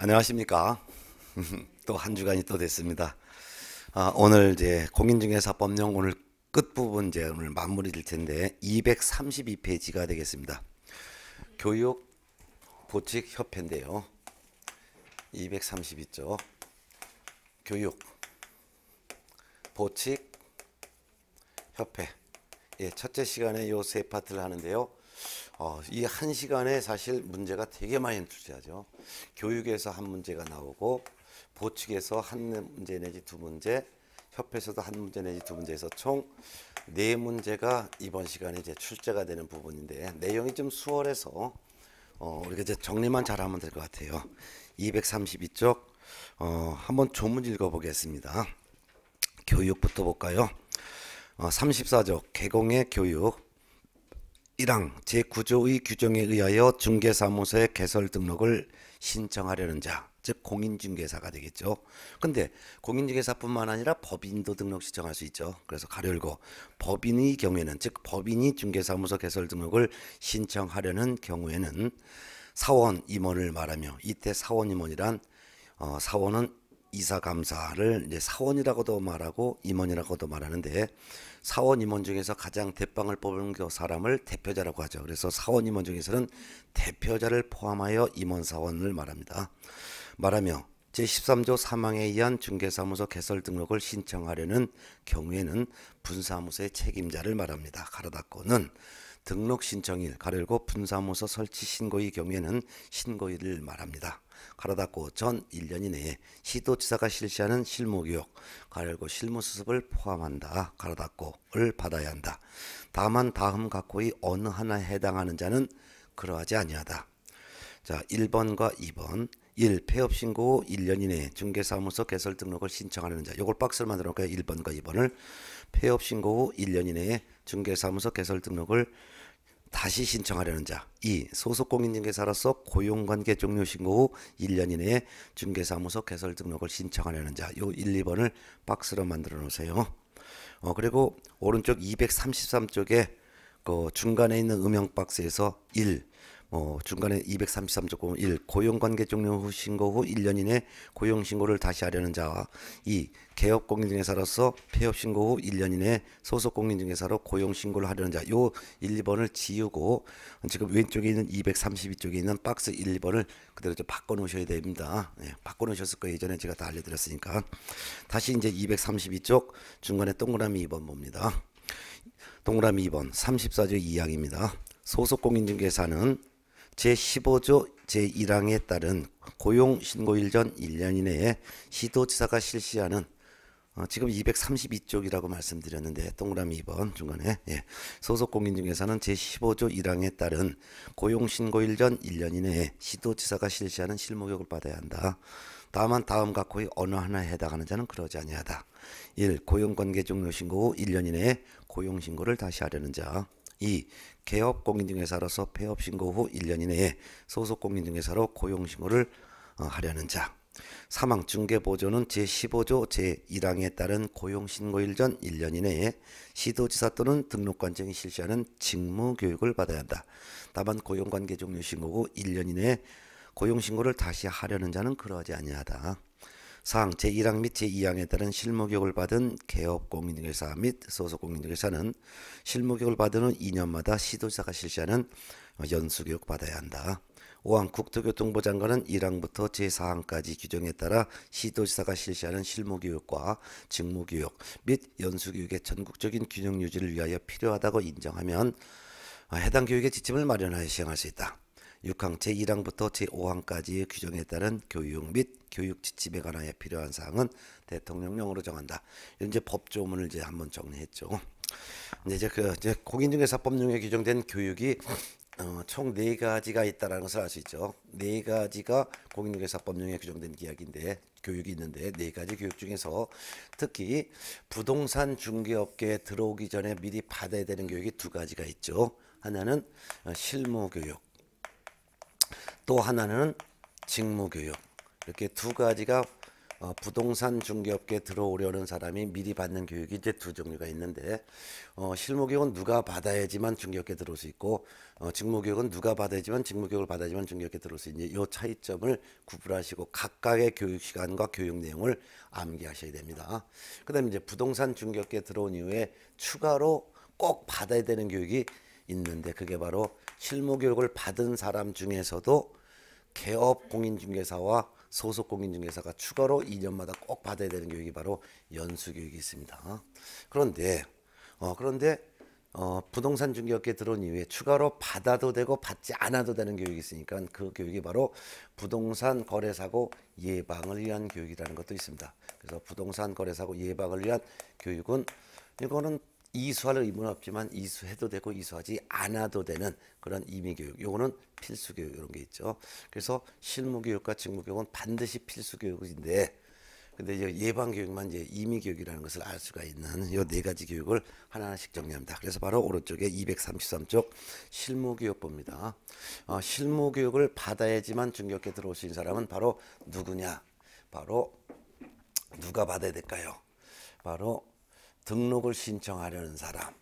안녕하십니까. 또 한 주간이 또 됐습니다. 아, 오늘 이제 공인중개사법령 오늘 끝부분 이제 오늘 마무리 될 텐데 232페이지가 되겠습니다. 교육 보직 협회인데요. 232쪽 교육 보직 협회 예, 첫째 시간에 요 세 파트를 하는데요. 어, 이 한 시간에 사실 문제가 되게 많이 출제하죠. 교육에서 한 문제가 나오고 보측에서 한 문제 내지 두 문제, 협회에서도 한 문제 내지 두 문제에서 총 네 문제가 이번 시간에 이제 출제가 되는 부분인데 내용이 좀 수월해서 어, 우리가 이제 정리만 잘하면 될 것 같아요. 232쪽 어, 한번 조문 읽어보겠습니다. 교육부터 볼까요? 어, 34쪽 개공의 교육 1항 제9조의 규정에 의하여 중개사무소의 개설 등록을 신청하려는 자, 즉 공인중개사가 되겠죠. 근데 공인중개사뿐만 아니라 법인도 등록 신청할 수 있죠. 그래서 가려고 법인의 경우에는 즉 법인이 중개사무소 개설 등록을 신청하려는 경우에는 사원 임원을 말하며 이때 사원 임원이란 어, 사원은 이사 감사를 이제 사원이라고도 말하고 임원이라고도 말하는데 사원 임원 중에서 가장 대빵을 뽑은 사람을 대표자라고 하죠. 그래서 사원 임원 중에서는 대표자를 포함하여 임원 사원을 말합니다. 말하며 제13조 3항에 의한 중개사무소 개설 등록을 신청하려는 경우에는 분사무소의 책임자를 말합니다. 가로닫고는 등록 신청일 가려고 분사무소 설치 신고의 경우에는 신고일을 말합니다. 가로닫고 전 1년 이내에 시도지사가 실시하는 실무교육, 가열고 실무수습을 포함한다. 가로닫고를 받아야 한다. 다만 다음 각호의 어느 하나에 해당하는 자는 그러하지 아니하다. 자, 1번과 2번. 1. 폐업신고 후 1년 이내에 중개사무소 개설 등록을 신청하는 자. 요걸 박스를 만들어 놓고 1번과 2번을. 폐업신고 후 1년 이내에 중개사무소 개설 등록을 다시 신청하려는 자. 2. 소속 공인중개사로서 고용관계 종료 신고 후 1년 이내에 중개사무소 개설 등록을 신청하려는 자. 요 1, 2번을 박스로 만들어 놓으세요. 어, 그리고 오른쪽 233쪽에 그 중간에 있는 음영 박스에서 1. 어, 중간에 233조건 1 고용관계 종료 후 신고 후 1년 이내 고용 신고를 다시 하려는 자와 2 개업 공인중개사로서 폐업 신고 후 1년 이내 소속 공인중개사로 고용 신고를 하려는 자 요 1, 2번을 지우고 지금 왼쪽에 있는 232쪽에 있는 박스 1, 2번을 그대로 좀 바꿔 놓으셔야 됩니다. 예, 바꿔 놓으셨을 거예요. 예전에 제가 다 알려 드렸으니까. 다시 이제 232쪽 중간에 동그라미 2번 봅니다. 동그라미 2번 34조 2항입니다. 소속공인중개사는 제15조 제1항에 따른 고용신고일 전 1년 이내에 시도지사가 실시하는 어, 지금 232쪽이라고 말씀드렸는데 동그라미 2번 중간에 예. 소속 공인중개사는 제15조 1항에 따른 고용신고일 전 1년 이내에 시도지사가 실시하는 실무교육을 받아야 한다. 다만 다음 각호의 어느 하나에 해당하는 자는 그러지 아니하다. 1. 고용관계 종료 신고 후 1년 이내에 고용신고를 다시 하려는 자. 2. 개업 공인중개사로서 폐업 신고 후 1년 이내에 소속 공인중개사로 고용 신고를 어, 하려는 자. 사망 중개 보조는 제15조 제1항에 따른 고용 신고일 전 1년 이내에 시도지사 또는 등록관청이 실시하는 직무 교육을 받아야 한다. 다만 고용 관계 종료 신고 후 1년 이내에 고용 신고를 다시 하려는 자는 그러하지 아니하다. 사항 제1항 및 제2항에 따른 실무교육을 받은 개업공인중개사 및 소속공인중개사는 실무교육을 받은 후 2년마다 시도사가 실시하는 연수교육 받아야 한다. 5항 국토교통부 장관은 1항부터 제4항까지 규정에 따라 시도지사가 실시하는 실무교육과 직무교육 및 연수교육의 전국적인 균형 유지를 위하여 필요하다고 인정하면 해당 교육의 지침을 마련하여 시행할 수 있다. 6항 제1항부터 제5항까지의 규정에 따른 교육 및 교육 지침에 관하여 필요한 사항은 대통령령으로 정한다. 이제 법조문을 이제 한번 정리했죠. 이제 그 이제 공인중개사법 등에 규정된 교육이 어, 총네 가지가 있다라는 것을 알 수 있죠. 네 가지가 공인중개사법령에 규정된 이야인데 교육이 있는데 네 가지 교육 중에서 특히 부동산 중개업계에 들어오기 전에 미리 받아야 되는 교육이 두 가지가 있죠. 하나는 어, 실무 교육, 또 하나는 직무교육. 이렇게 두 가지가 어, 부동산 중개업계 에 들어오려는 사람이 미리 받는 교육이 이제 두 종류가 있는데 어, 실무교육은 누가 받아야지만 중개업계 에 들어올 수 있고 어, 직무교육은 누가 받아야지만 직무교육을 받아야지만 중개업계 에 들어올 수있는이 차이점을 구분하시고 각각의 교육 시간과 교육 내용을 암기하셔야 됩니다. 그다음에 이제 부동산 중개업계 에 들어온 이후에 추가로 꼭 받아야 되는 교육이 있는데 그게 바로 실무교육을 받은 사람 중에서도 개업 공인중개사와 소속 공인중개사가 추가로 2년마다 꼭 받아야 되는 교육이 바로 연수교육이 있습니다. 그런데 어, 그런데 어, 부동산 중개업계 들어온 이후에 추가로 받아도 되고 받지 않아도 되는 교육이 있으니까 그 교육이 바로 부동산 거래사고 예방을 위한 교육이라는 것도 있습니다. 그래서 부동산 거래사고 예방을 위한 교육은 이거는 이수할 의무는 없지만 이수해도 되고 이수하지 않아도 되는 그런 임의 교육. 요거는 필수 교육 이런 게 있죠. 그래서 실무 교육과 직무 교육은 반드시 필수 교육인데 근데 이제 예방 교육만 이제 임의 교육이라는 것을 알 수가 있는 요 네 가지 교육을 하나하나씩 정리합니다. 그래서 바로 오른쪽에 233쪽 실무 교육법입니다. 어, 실무 교육을 받아야지만 중격에 들어오신 사람은 바로 누구냐? 바로 누가 받아야 될까요? 바로 등록을 신청하려는 사람.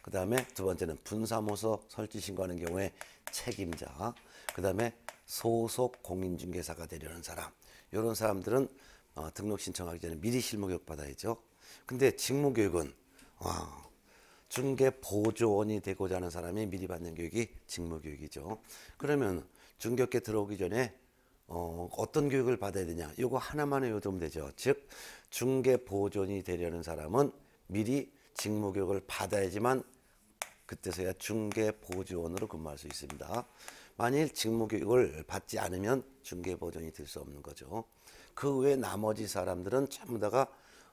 그 다음에 두 번째는 분사무소 설치 신고하는 경우에 책임자. 그 다음에 소속 공인중개사가 되려는 사람. 이런 사람들은 어, 등록 신청하기 전에 미리 실무교육 받아야죠. 근데 직무교육은 와, 어, 중개 보조원이 되고자 하는 사람이 미리 받는 교육이 직무교육이죠. 그러면 중개업계 들어오기 전에 어, 어떤 교육을 받아야 되냐? 요거 하나만 외우면 되죠. 즉 중개 보존이 되려는 사람은 미리 직무 교육을 받아야지만 그때서야 중개 보조원으로 근무할 수 있습니다. 만일 직무 교육을 받지 않으면 중개 보존이 될 수 없는 거죠. 그 외 나머지 사람들은 전부 다가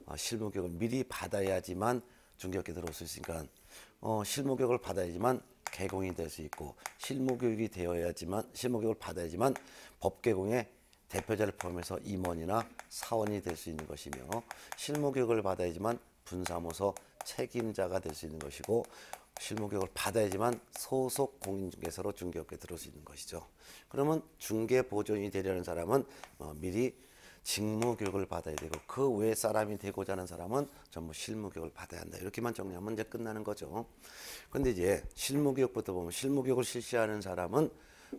어, 실무 교육을 미리 받아야지만 중개업계 들어올 수 있으니까 어, 실무교육을 받아야지만 개공이 될 수 있고 실무교육이 되어야지만 실무교육을 받아야지만 법개공의 대표자를 포함해서 임원이나 사원이 될 수 있는 것이며 실무교육을 받아야지만 분사무소 책임자가 될 수 있는 것이고 실무교육을 받아야지만 소속 공인중개사로 중개업계에 들어올 수 있는 것이죠. 그러면 중개보존이 되려는 사람은 어, 미리 직무 교육을 받아야 되고 그 외 사람이 되고자 하는 사람은 전부 실무 교육을 받아야 한다. 이렇게만 정리하면 이제 끝나는 거죠. 근데 이제 실무 교육부터 보면 실무 교육을 실시하는 사람은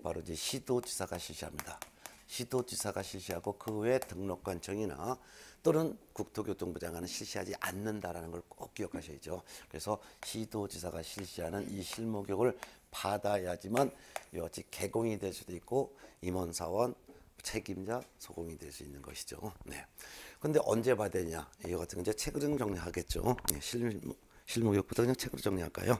바로 이제 시도지사가 실시합니다. 시도지사가 실시하고 그외 등록관청이나 또는 국토교통부 장관은 실시하지 않는다라는 걸 꼭 기억하셔야죠. 그래서 시도지사가 실시하는 이 실무교육을 받아야지만 여지 개공이 될 수도 있고 임원사원 책임자 소공이 될 수 있는 것이죠. 네. 근데 언제 받느냐? 이거 같은 거 이제 책으로 정리하겠죠. 네, 실무 실무역부터 그냥 책으로 정리할까요?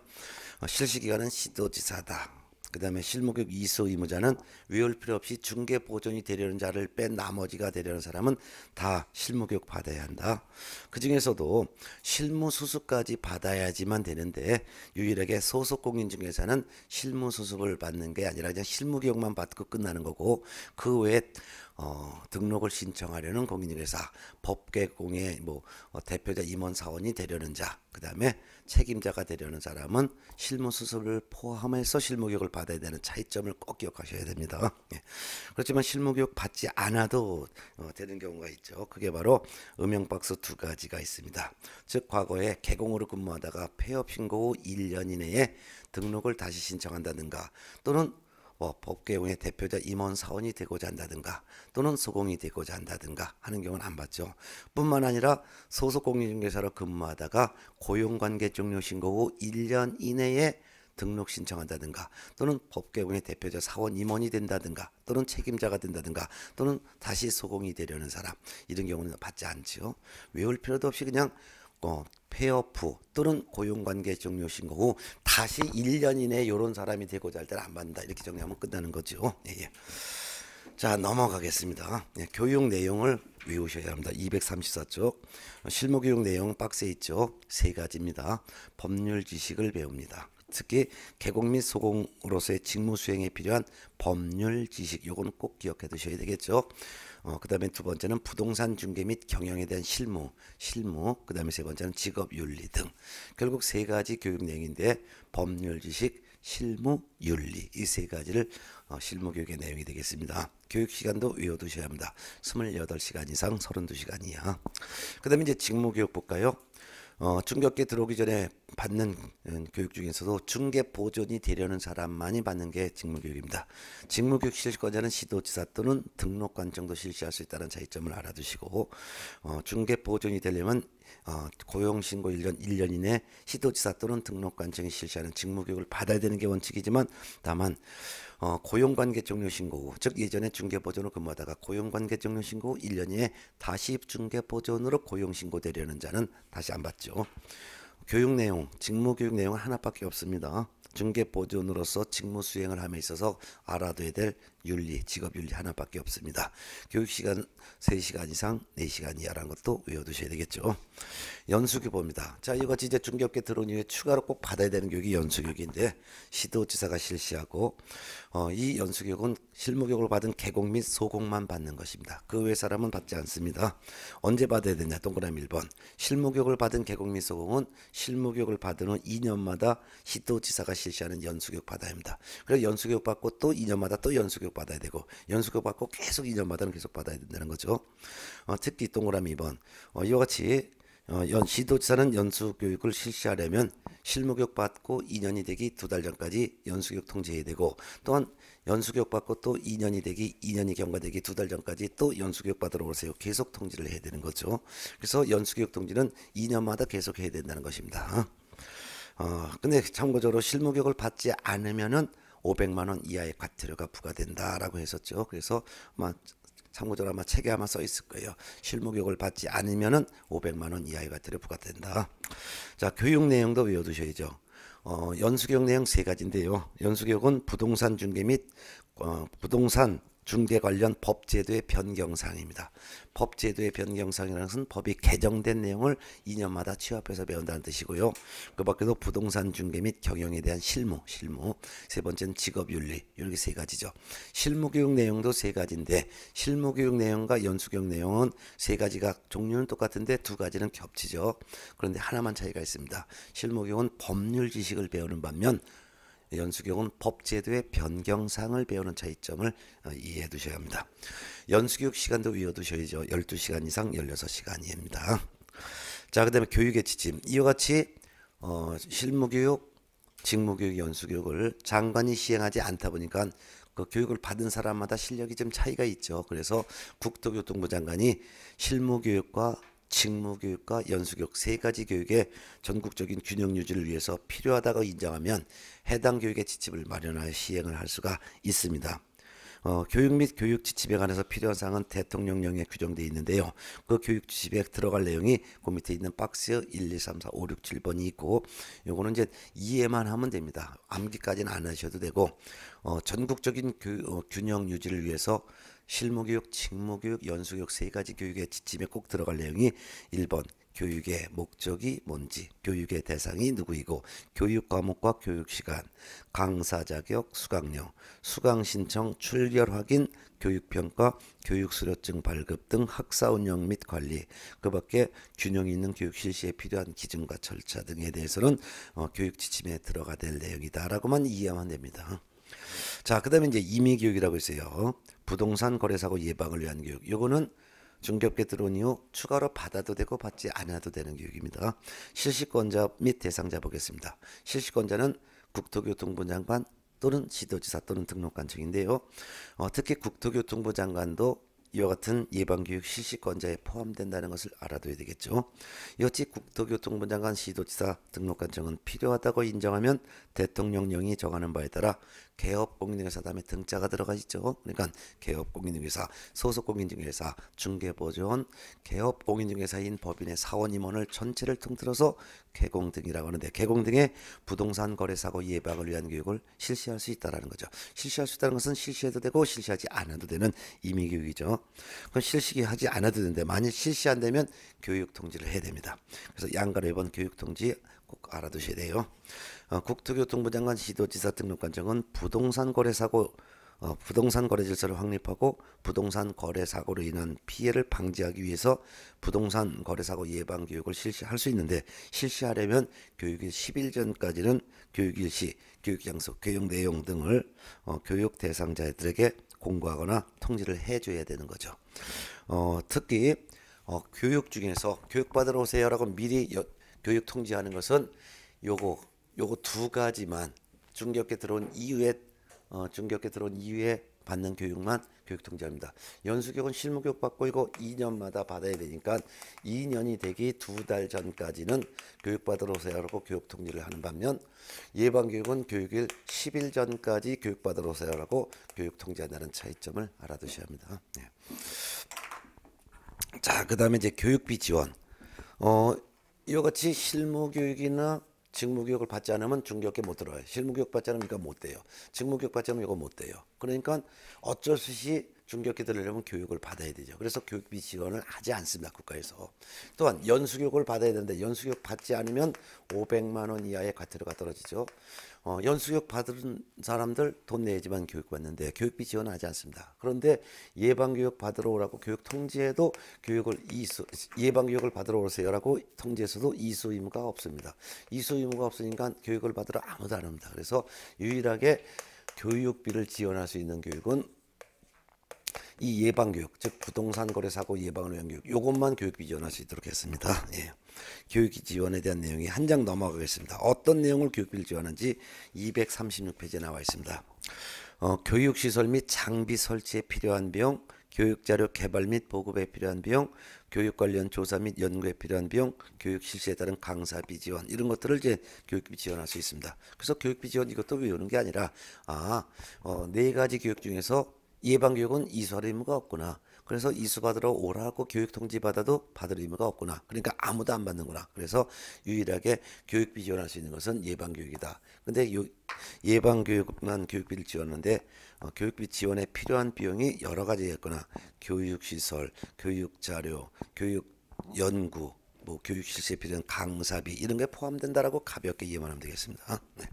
어, 실시기간은 시도지사다. 그다음에 실무급 이수 의무자는 외울 필요 없이 중개 보존이 되려는 자를 뺀 나머지가 되려는 사람은 다 실무교육 받아야 한다. 그 중에서도 실무 수습까지 받아야지만 되는데 유일하게 소속 공인중개사는 실무 수습을 받는 게 아니라 그냥 실무 교육만 받고 끝나는 거고 그 외에 어, 등록을 신청하려는 공인중개사, 법계공의 뭐 어, 대표자 임원 사원이 되려는 자, 그 다음에 책임자가 되려는 사람은 실무 수습을 포함해서 실무 교육을 받아야 되는 차이점을 꼭 기억하셔야 됩니다. 예. 그렇지만 실무 교육 받지 않아도 어, 되는 경우가 있죠. 그게 바로 음영 박스 두 가지가 있습니다. 즉 과거에 개공으로 근무하다가 폐업 신고 후 1년 이내에 등록을 다시 신청한다든가 또는 뭐 법계용의 대표자 임원 사원이 되고자 한다든가 또는 소공이 되고자 한다든가 하는 경우는 안 받죠. 뿐만 아니라 소속 공인중개사로 근무하다가 고용관계 종료 신고 후 1년 이내에 등록 신청한다든가 또는 법계공의 대표자 사원 임원이 된다든가 또는 책임자가 된다든가 또는 다시 소공이 되려는 사람 이런 경우는 받지 않지 외울 필요도 없이 그냥 어, 폐업후 또는 고용관계 종료신고 후 다시 1년 이내에 이런 사람이 되고자 할 때는 안 받는다. 이렇게 정리하면 끝나는 거죠. 예, 예. 자 넘어가겠습니다. 예, 교육 내용을 외우셔야 합니다. 234쪽 실무교육 내용 박스에 있죠. 세 가지입니다. 법률 지식을 배웁니다. 특히 개공 및 소공으로서의 직무 수행에 필요한 법률 지식 요거는 꼭 기억해 두셔야 되겠죠. 어, 그다음에 두 번째는 부동산 중개 및 경영에 대한 실무, 실무, 그다음에 세 번째는 직업 윤리 등 결국 세 가지 교육 내용인데 법률 지식, 실무, 윤리 이 세 가지를 어, 실무 교육의 내용이 되겠습니다. 교육 시간도 외워두셔야 합니다. 28시간 이상 32시간 이하. 그다음에 이제 직무 교육 볼까요? 어, 중격기 들어오기 전에 받는 음, 교육 중에서도 중개 보존이 되려는 사람만이 받는 게 직무교육입니다. 직무교육 실시권자는 시도지사 또는 등록관청도 실시할 수 있다는 차이점을 알아두시고 어, 중개 보존이 되려면 어, 고용신고 1년 1년 이내 시도지사 또는 등록관청이 실시하는 직무교육을 받아야 되는 게 원칙이지만 다만 어, 고용관계 종료 신고 후, 즉 예전에 중개보존으로 근무하다가 고용관계 종료 신고 후 1년 이에 다시 중개보존으로 고용신고 되려는 자는 다시 안 받죠. 교육 내용, 직무교육 내용은 하나밖에 없습니다. 중개보존으로서 직무 수행을 함에 있어서 알아둬야 될 윤리, 직업 윤리 하나밖에 없습니다. 교육 시간 3시간 이상, 4시간 이하라는 것도 외워두셔야 되겠죠. 연수교보입니다. 자, 이것이 이제 중개업계 들어온 이후에 추가로 꼭 받아야 되는 교육이 연수교육인데 시도지사가 실시하고 어, 이 연수교육은 실무교육을 받은 개공 및 소공만 받는 것입니다. 그 외 사람은 받지 않습니다. 언제 받아야 되냐? 동그라미 1번. 실무교육을 받은 개공 및 소공은 실무교육을 받은 후 2년마다 시도지사가 실시하는 연수교육 받아야 합니다. 그래서 연수교육 받고 또 2년마다 또 연수교육 계속 받아야 되고 연수교육 받고 계속 2년 받으면 계속 받아야 된다는 거죠. 어, 특히 동그라미 2번 어, 이와 같이 어, 연 시도지사는 연수 교육을 실시하려면 실무교육 받고 2년이 되기 두 달 전까지 연수교육 통제해야 되고 또한 연수교육 받고 또 2년이 되기 2년이 경과되기 두 달 전까지 또 연수교육 받으러 오세요. 계속 통지를 해야 되는 거죠. 그래서 연수교육 통지는 2년마다 계속 해야 된다는 것입니다. 어, 근데 참고적으로 실무교육을 받지 않으면은 500만 원 이하의 과태료가 부과된다라고 했었죠. 그래서 아마 참고적 아마 책에 아마 써 있을 거예요. 실무교육을 받지 않으면은 500만 원 이하의 과태료 부과된다. 자, 교육 내용도 외워두셔야죠. 어, 연수교육 내용 세 가지인데요. 연수교육은 부동산 중개 및 어, 부동산 중대 관련 법제도의 변경사항입니다. 법제도의 변경사항이라는 것은 법이 개정된 내용을 2년마다 취합해서 배운다는 뜻이고요. 그 밖에도 부동산 중개 및 경영에 대한 실무, 실무. 세 번째는 직업윤리, 이렇게 세 가지죠. 실무교육 내용도 세 가지인데 실무교육 내용과 연수교육 내용은 세 가지가 종류는 똑같은데 두 가지는 겹치죠. 그런데 하나만 차이가 있습니다. 실무교육은 법률 지식을 배우는 반면 연수교육은 법제도의 변경사항을 배우는 차이점을 어, 이해해 두셔야 합니다. 연수교육 시간도 외워두셔야죠. 12시간 이상 16시간입니다. 자, 그 다음에 교육의 지침. 이와 같이 어, 실무교육, 직무교육, 연수교육을 장관이 시행하지 않다 보니까 그 교육을 받은 사람마다 실력이 좀 차이가 있죠. 그래서 국토교통부 장관이 실무교육과 직무교육과 연수교육 세 가지 교육의 전국적인 균형 유지를 위해서 필요하다고 인정하면 해당 교육의 지침을 마련하여 시행을 할 수가 있습니다. 어, 교육 및 교육 지침에 관해서 필요한 사항은 대통령령에 규정되어 있는데요. 그 교육 지침에 들어갈 내용이 그 밑에 있는 박스 1, 2, 3, 4, 5, 6, 7번이 있고 요거는 이제 이해만 하면 됩니다. 암기까지는 안 하셔도 되고 어, 전국적인 교, 어, 균형 유지를 위해서 실무교육, 직무교육, 연수교육 세 가지 교육의 지침에 꼭 들어갈 내용이 1번 교육의 목적이 뭔지, 교육의 대상이 누구이고, 교육 과목과 교육 시간, 강사 자격, 수강료, 수강 신청, 출결 확인, 교육 평가, 교육 수료증 발급 등 학사 운영 및 관리, 그 밖에 균형 있는 교육 실시에 필요한 기준과 절차 등에 대해서는 어, 교육 지침에 들어가 될 내용이다라고만 이해하면 됩니다. 자, 그다음에 이제 임의 교육이라고 있어요. 부동산 거래 사고 예방을 위한 교육. 요거는 중개업계 들어온 이후 추가로 받아도 되고 받지 않아도 되는 교육입니다. 실시권자 및 대상자 보겠습니다. 실시권자는 국토교통부 장관 또는 지도지사 또는 등록관 측인데요. 어, 특히 국토교통부 장관도 이와 같은 예방교육 실시권자에 포함된다는 것을 알아둬야 되겠죠. 여치 국토교통부 장관 시도지사 등록관청은 필요하다고 인정하면 대통령령이 정하는 바에 따라 개업 공인중개사 다음에 등자가 들어가 있죠. 그러니까 개업 공인중개사, 소속 공인중개사, 중개보조원, 개업 공인중개사인 법인의 사원 임원을 전체를 통틀어서 개공 등이라고 하는데 개공 등의 부동산 거래 사고 예방을 위한 교육을 실시할 수 있다라는 거죠. 실시할 수 있다는 것은 실시해도 되고 실시하지 않아도 되는 임의 교육이죠. 그럼 실시하지 않아도 되는데 만일 실시 안 되면 교육 통지를 해야 됩니다. 그래서 양가 로이번 교육 통지 꼭 알아두셔야 돼요. 어, 국토교통부 장관 시도지사 등록관청은 부동산 거래 사고 어, 부동산 거래 질서를 확립하고 부동산 거래 사고로 인한 피해를 방지하기 위해서 부동산 거래 사고 예방 교육을 실시할 수 있는데 실시하려면 교육일 10일 전까지는 교육 일시, 교육 장소, 교육 내용 등을 어, 교육 대상자들에게 공부하거나 통지를 해줘야 되는 거죠. 어, 특히 어, 교육 중에서 교육받으러 오세요라고 미리 교육 통지하는 것은 요거 요거 두 가지만 중격에 들어온 이후에 어, 중격에 들어온 이후에 받는 교육만 교육 통제합니다. 연수교육은 실무교육 받고 이거 2년마다 받아야 되니까 2년이 되기 두 달 전까지는 교육받으러 오세요 라고 교육 통제를 하는 반면 예방교육은 교육일 10일 전까지 교육받으러 오세요 라고 교육 통제한다는 차이점을 알아두셔야 합니다. 네. 자, 그 다음에 이제 교육비 지원. 어, 이와 같이 실무교육이나 직무교육을 받지 않으면 중개업계 못 들어와요. 실무교육 받지 않으면 이거 못 돼요. 직무교육 받지 않으면 이거 못 돼요. 그러니까 어쩔 수 없이 중격기 들으려면 교육을 받아야 되죠. 그래서 교육비 지원을 하지 않습니다. 국가에서. 또한 연수교육을 받아야 되는데 연수교육 받지 않으면 500만 원 이하의 과태료가 떨어지죠. 어, 연수교육 받은 사람들 돈 내지만 교육받는데 교육비 지원하지 않습니다. 그런데 예방교육 받으러 오라고 교육 통지에도 교육을 이수 예방교육을 받으러 오세요라고 통지에서도 이수 의무가 없습니다. 이수 의무가 없으니까 교육을 받으러 아무도 안 옵니다. 그래서 유일하게 교육비를 지원할 수 있는 교육은 이 예방 교육, 즉 부동산 거래 사고 예방 운영 교육, 요것만 교육비 지원할수있도록 했습니다. 예. 교육 지원에 대한 내용이 한 장 넘어가겠습니다. 어떤 내용을 교육비를 지원한지 236페이지에 나와 있습니다. 어, 교육 시설 및 장비 설치에 필요한 비용, 교육 자료 개발 및 보급에 필요한 비용, 교육 관련 조사 및 연구에 필요한 비용, 교육 실시에 따른 강사비 지원 이런 것들을 이제 교육비 지원할 수 있습니다. 그래서 교육비 지원 이것도 외우는 게 아니라 아네 어, 네 가지 교육 중에서 예방교육은 이수할 의무가 없구나. 그래서 이수받으러 오라고 교육통지 받아도 받을 의무가 없구나. 그러니까 아무도 안 받는구나. 그래서 유일하게 교육비 지원할 수 있는 것은 예방교육이다. 근데 요, 예방교육만 교육비를 지원하는데 어, 교육비 지원에 필요한 비용이 여러 가지였거나 교육시설, 교육자료, 교육연구, 뭐 교육 실시에 필요한 강사비 이런 게 포함된다라고 가볍게 이해만 하면 되겠습니다. 네.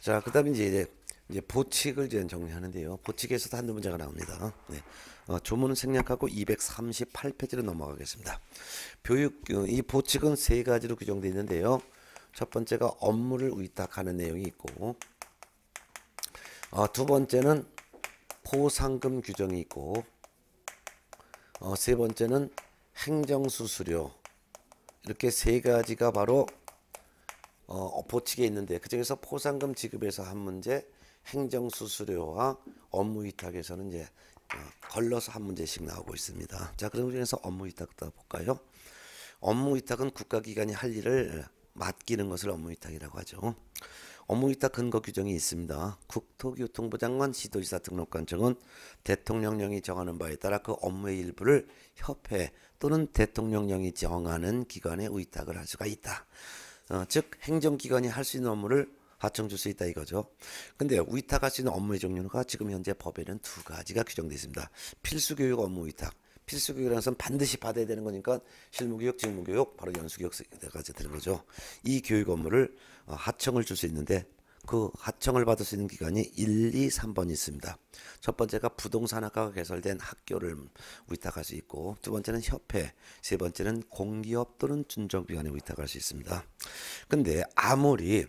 자, 그다음에 이제 이제 보칙을 이제 정리하는데요. 보칙에서도 한두 문제가 나옵니다. 네. 어, 조문은 생략하고 238페이지로 넘어가겠습니다. 교육 어, 이 보칙은 세 가지로 규정되어 있는데요. 첫 번째가 업무를 위탁하는 내용이 있고 어, 두 번째는 포상금 규정이 있고 어, 세 번째는 행정수수료 이렇게 세 가지가 바로 어, 보칙에 있는데 그중에서 포상금 지급에서 한 문제 행정수수료와 업무위탁에서는 이제 어, 걸러서 한 문제씩 나오고 있습니다. 자, 그런 중에서 업무위탁부터 볼까요? 업무위탁은 국가기관이 할 일을 맡기는 것을 업무위탁이라고 하죠. 업무위탁 근거 규정이 있습니다. 국토교통부 장관, 시도지사 등록관청은 대통령령이 정하는 바에 따라 그 업무의 일부를 협회 또는 대통령령이 정하는 기관에 의탁을 할 수가 있다. 어, 즉 행정기관이 할 수 있는 업무를 하청 줄 수 있다 이거죠. 근데 위탁할 수 있는 업무의 종류가 지금 현재 법에는 두 가지가 규정되어 있습니다. 필수 교육 업무 위탁. 필수 교육이라는 것은 반드시 받아야 되는 거니까 실무교육, 직무교육, 바로 연수교육세가지 되는 거죠. 이 교육 업무를 어, 하청을 줄 수 있는데 그 하청을 받을 수 있는 기간이 1, 2, 3번 있습니다. 첫 번째가 부동산학과가 개설된 학교를 위탁할 수 있고 두 번째는 협회, 세 번째는 공기업 또는 준정기관에 위탁할 수 있습니다. 근데 아무리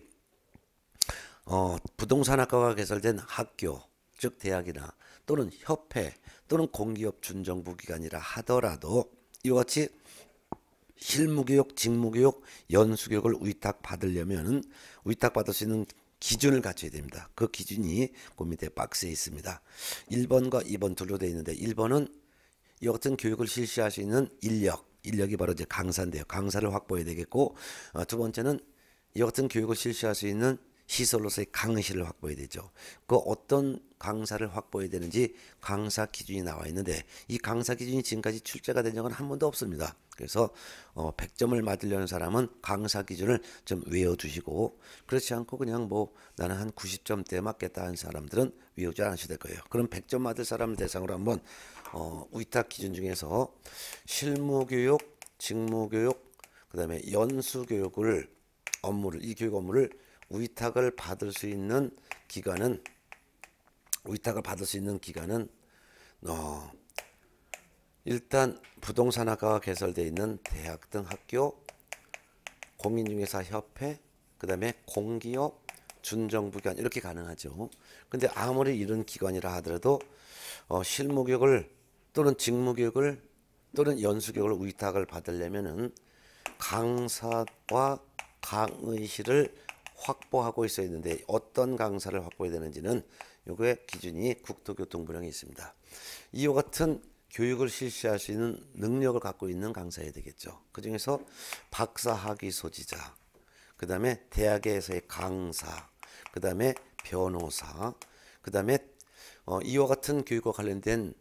어, 부동산학과가 개설된 학교, 즉 대학이나 또는 협회 또는 공기업 준정부기관이라 하더라도 이와 같이 실무교육, 직무교육, 연수교육을 위탁받으려면 위탁받을 수 있는 기준을 갖춰야 됩니다. 그 기준이 그 밑에 박스에 있습니다. 1번과 2번 둘로 되어 있는데 1번은 이 같은 교육을 실시할 수 있는 인력, 인력이 바로 이제 강사인데요. 강사를 확보해야 되겠고 어, 두 번째는 이 같은 교육을 실시할 수 있는 시설로서의 강의실을 확보해야 되죠. 그 어떤 강사를 확보해야 되는지 강사 기준이 나와 있는데 이 강사 기준이 지금까지 출제가 된 적은 한 번도 없습니다. 그래서 어 100점을 맞으려는 사람은 강사 기준을 좀 외워두시고 그렇지 않고 그냥 뭐 나는 한 90점대 맞겠다 하는 사람들은 외우지 않으셔야 될 거예요. 그럼 100점 맞을 사람을 대상으로 한번 어 위탁 기준 중에서 실무교육, 직무교육, 그 다음에 연수교육을 업무를 이 교육 업무를 위탁을 받을 수 있는 기간은 위탁을 받을 수 있는 기간은 어, 일단 부동산학과가 개설되어 있는 대학 등 학교 공인중개사 협회 그다음에 공기업 준정부 기관 이렇게 가능하죠. 근데 아무리 이런 기관이라 하더라도 어, 실무 교육을 또는 직무 교육을 또는 연수 교육을 위탁을 받으려면은 강사와 강의실을 확보하고 있어야 되는데 어떤 강사를 확보해야 되는지는 요게 기준이 국토교통부령에 있습니다. 이와 같은 교육을 실시할 수 있는 능력을 갖고 있는 강사야 되겠죠. 그 중에서 박사 학위 소지자, 그 다음에 대학에서의 강사, 그 다음에 변호사, 그 다음에 어, 이와 같은 교육과 관련된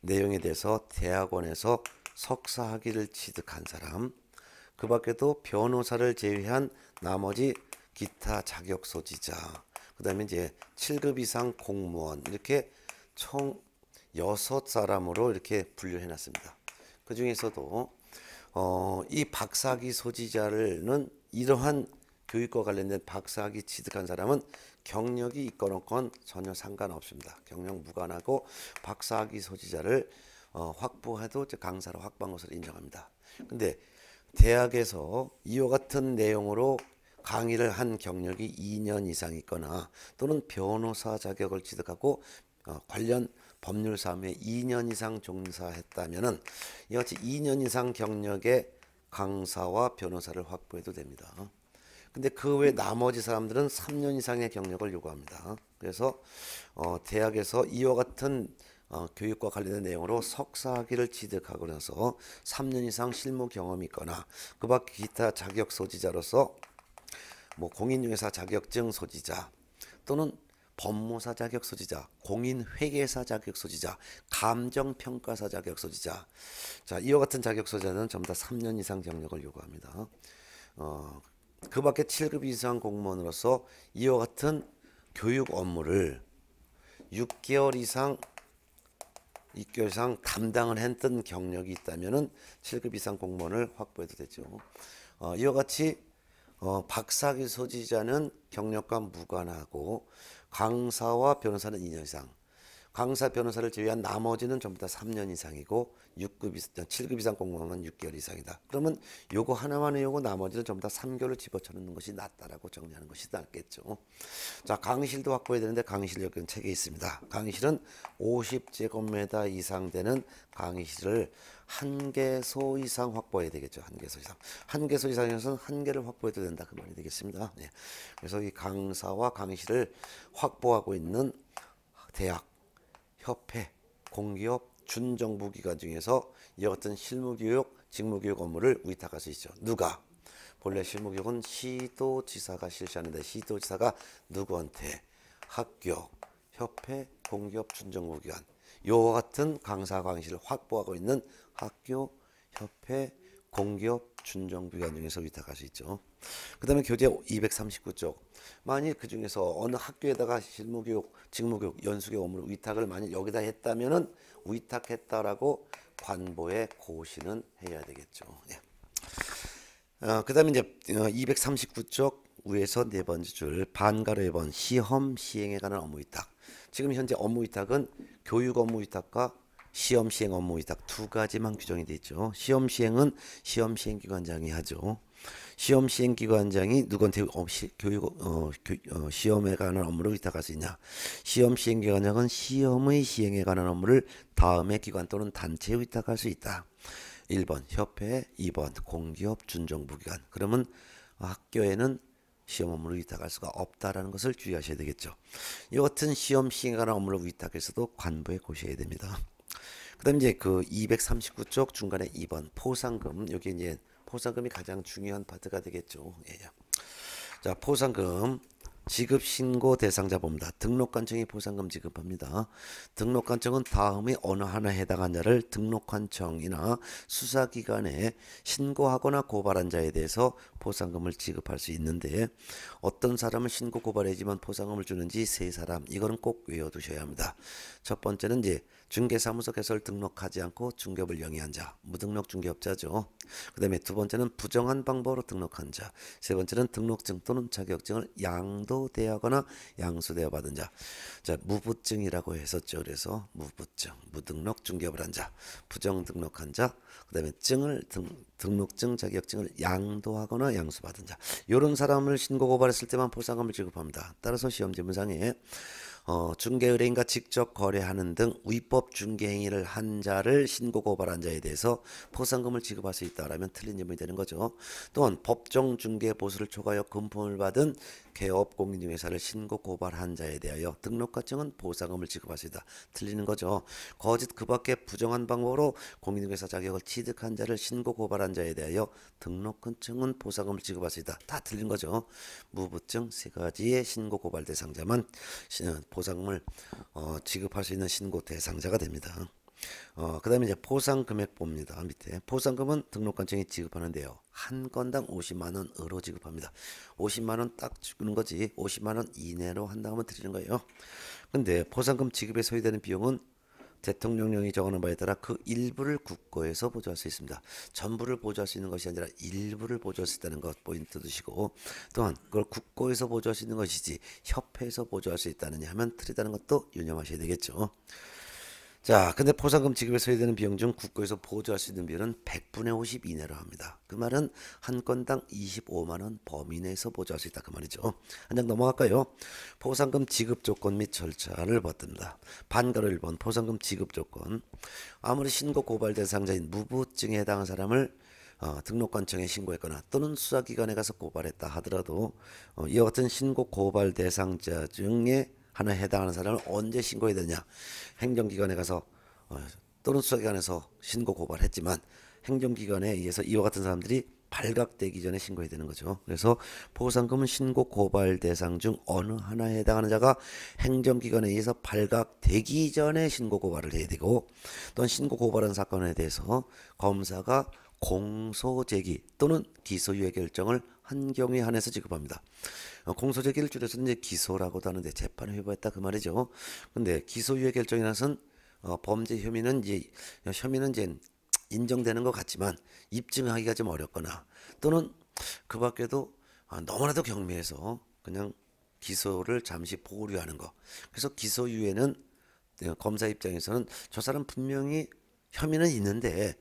내용에 대해서 대학원에서 석사 학위를 취득한 사람, 그 밖에도 변호사를 제외한 나머지 기타 자격 소지자, 그 다음에 이제 7급 이상 공무원 이렇게 총 6사람으로 이렇게 분류해 놨습니다. 그 중에서도 어, 이 박사학위 소지자를는 이러한 교육과 관련된 박사학위 취득한 사람은 경력이 있건 없건 전혀 상관없습니다. 경력 무관하고 박사학위 소지자를 어, 확보해도 강사로 확보한 것으로 인정합니다. 근데 대학에서 이와 같은 내용으로 강의를 한 경력이 2년 이상 있거나 또는 변호사 자격을 취득하고 어, 관련 법률 사무에 2년 이상 종사했다면은 이같이 2년 이상 경력의 강사와 변호사를 확보해도 됩니다. 근데 그 외 나머지 사람들은 3년 이상의 경력을 요구합니다. 그래서 어, 대학에서 이와 같은 어, 교육과 관련된 내용으로 석사학위를 취득하고 나서 3년 이상 실무 경험이 있거나 그밖 기타 자격 소지자로서 뭐 공인회사 자격증 소지자 또는 법무사 자격 소지자, 공인회계사 자격 소지자, 감정평가사 자격 소지자. 자, 이와 같은 자격 소지자는 전부 다 3년 이상 경력을 요구합니다. 어, 그 밖에 7급 이상 공무원으로서 이와 같은 교육 업무를 6개월 이상 6개월 이상 담당을 했던 경력이 있다면은 7급 이상 공무원을 확보해도 되죠. 어, 이와 같이 어, 박사기 소지자는 경력과 무관하고 강사와 변호사는 2년 이상, 강사 변호사를 제외한 나머지는 전부 다 3년 이상이고 6급 이상, 7급 아, 이상 공부하면 6개월 이상이다. 그러면 요거 하나만 외우고 나머지는 전부 다 3개월을 집어쳐놓는 것이 낫다라고 정리하는 것이 낫겠죠. 자, 강의실도 확보해야 되는데 강의실력은 책에 있습니다. 강의실은 50제곱미터 이상 되는 강의실을 한 개소 이상 확보해야 되겠죠. 한 개소 이상. 한 개소 이상에서는 한 개를 확보해도 된다. 그 말이 되겠습니다. 예. 그래서 이 강사와 강의실을 확보하고 있는 대학, 협회, 공기업, 준정부기관 중에서 이와 같은 실무교육, 직무교육 업무를 위탁할 수 있죠. 누가? 본래 실무교육은 시도지사가 실시하는데 시도지사가 누구한테? 학교, 협회, 공기업, 준정부기관 요와 같은 강사 강의실을 확보하고 있는 학교, 협회, 공기업, 준정기관 중에서 위탁할 수 있죠. 그 다음에 교재 239쪽. 만일 그 중에서 어느 학교에다가 실무교육, 직무교육, 연수교육 업무를 위탁을 만일 여기다 했다면은 위탁했다라고 관보에 고시는 해야 되겠죠. 예. 어, 그 다음에 이제 239쪽 어, 위에서 네 번째 줄 반가로 1번 시험 시행에 관한 업무 위탁. 지금 현재 업무 위탁은 교육 업무 위탁과 시험 시행 업무 위탁 두 가지만 규정이 돼 있죠. 시험 시행은 시험 시행 기관장이 하죠. 시험 시행 기관장이 누구한테 어, 시, 교육 어, 교, 어, 시험에 관한 업무를 위탁할 수 있냐? 시험 시행 기관장은 시험의 시행에 관한 업무를 다음의 기관 또는 단체에 위탁할 수 있다. 1번 협회, 2번 공기업 준정부기관. 그러면 학교에는 시험 업무를 위탁할 수가 없다라는 것을 주의하셔야 되겠죠. 이 같은 시험 시행 관한 업무를 위탁해서도 관부에 고시해야 됩니다. 그다음 이제 그 239쪽 중간에 2번 포상금 여기 이제 포상금이 가장 중요한 파트가 되겠죠. 예. 자 포상금 지급 신고 대상자 봅니다. 등록관청이 보상금 지급합니다. 등록관청은 다음의 어느 하나에 해당한 자를 등록관청이나 수사기관에 신고하거나 고발한 자에 대해서 보상금을 지급할 수 있는데 어떤 사람은 신고 고발해지만 보상금을 주는지 세 사람 이거는 꼭 외워두셔야 합니다. 첫 번째는 이제 중개사무소 개설 등록하지 않고 중개업을 영위한 자, 무등록 중개업자죠. 그 다음에 두 번째는 부정한 방법으로 등록한 자, 세 번째는 등록증 또는 자격증을 양도되하거나 양수되어 받은 자, 자 무부증이라고 했었죠. 그래서 무부증, 무등록 중개업을 한 자, 부정 등록한 자, 그 다음에 증을 등, 등록증 자격증을 양도하거나 양수받은 자, 이런 사람을 신고 고발했을 때만 보상금을 지급합니다. 따라서 시험 지문상에 어, 중개의뢰인과 직접 거래하는 등 위법 중개행위를 한 자를 신고 고발한 자에 대해서 포상금을 지급할 수 있다라면 틀린 점이 되는 거죠. 또한 법정 중개 보수를 초과하여 금품을 받은 개업공인회사를 신고 고발한 자에 대하여 등록과증은 보상금을 지급하시다. 틀리는 거죠. 거짓 그 밖에 부정한 방법으로 공인회사 자격을 취득한 자를 신고 고발한 자에 대하여 등록과증은 보상금을 지급하시다. 다 틀린 거죠. 무부증 세 가지의 신고 고발 대상자만 어, 보상금을 어, 지급할 수 있는 신고 대상자가 됩니다. 어, 그 다음에 이제 포상 금액 봅니다. 밑에. 포상금은 등록관청이 지급하는데요. 한 건당 50만원으로 지급합니다. 50만원 딱 주는 거지. 50만원 이내로 한다면 드리는 거예요. 근데 포상금 지급에 소요되는 비용은 대통령령이 정하는 바에 따라 그 일부를 국고에서 보조할 수 있습니다. 전부를 보조할 수 있는 것이 아니라 일부를 보조할 수 있다는 것 포인트 두시고 또한 그걸 국고에서 보조할 수 있는 것이지 협회에서 보조할 수 있다느냐 하면 틀리다는 것도 유념하셔야 되겠죠. 자, 근데 포상금 지급에 소야되는 비용 중 국고에서 보조할 수 있는 비율은 100분의 50 이내로 합니다. 그 말은 한 건당 25만 원 범위 내에서 보조할 수 있다 그 말이죠. 한 장 넘어갈까요? 포상금 지급 조건 및 절차를 벗듭니다 반가로 1번 포상금 지급 조건 아무리 신고 고발 대상자인 무부증에 해당한 사람을 어, 등록관청에 신고했거나 또는 수사기관에 가서 고발했다 하더라도 어, 이와 같은 신고 고발 대상자 중에 하나에 해당하는 사람을 언제 신고해야 되냐? 행정기관에 가서 어, 또는 수사기관에서 신고 고발했지만 행정기관에 의해서 이와 같은 사람들이 발각되기 전에 신고해야 되는 거죠. 그래서 보상금은 신고 고발 대상 중 어느 하나에 해당하는 자가 행정기관에 의해서 발각되기 전에 신고 고발을 해야 되고 또는 신고 고발한 사건에 대해서 검사가 공소 제기 또는 기소유예 결정을 한 경우에 한해서 지급합니다. 어, 공소 제기를 줄여서 이제 기소라고도 하는데 재판 회부했다 그 말이죠. 근데 기소유예 결정이라서는 어, 범죄 혐의는 이제 혐의는 이제 인정되는 것 같지만 입증하기가 좀 어렵거나 또는 그 밖에도 아, 너무나도 경미해서 그냥 기소를 잠시 보류하는 거. 그래서 기소유예는 네, 검사 입장에서는 저 사람 분명히 혐의는 있는데